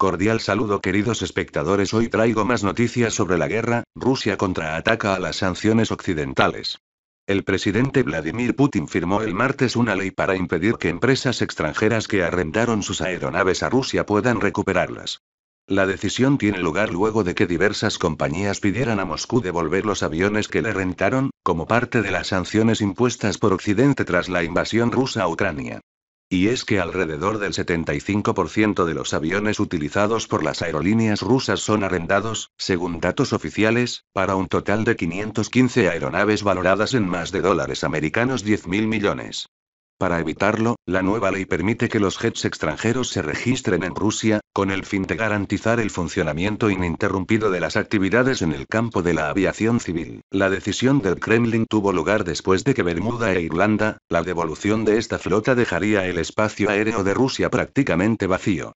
Cordial saludo queridos espectadores, hoy traigo más noticias sobre la guerra, Rusia contraataca a las sanciones occidentales. El presidente Vladimir Putin firmó el martes una ley para impedir que empresas extranjeras que arrendaron sus aeronaves a Rusia puedan recuperarlas. La decisión tiene lugar luego de que diversas compañías pidieran a Moscú devolver los aviones que le rentaron, como parte de las sanciones impuestas por Occidente tras la invasión rusa a Ucrania. Y es que alrededor del 75% de los aviones utilizados por las aerolíneas rusas son arrendados, según datos oficiales, para un total de 515 aeronaves valoradas en más de dólares americanos 10 mil millones. Para evitarlo, la nueva ley permite que los jets extranjeros se registren en Rusia, con el fin de garantizar el funcionamiento ininterrumpido de las actividades en el campo de la aviación civil. La decisión del Kremlin tuvo lugar después de que Bermuda e Irlanda, la devolución de esta flota dejaría el espacio aéreo de Rusia prácticamente vacío.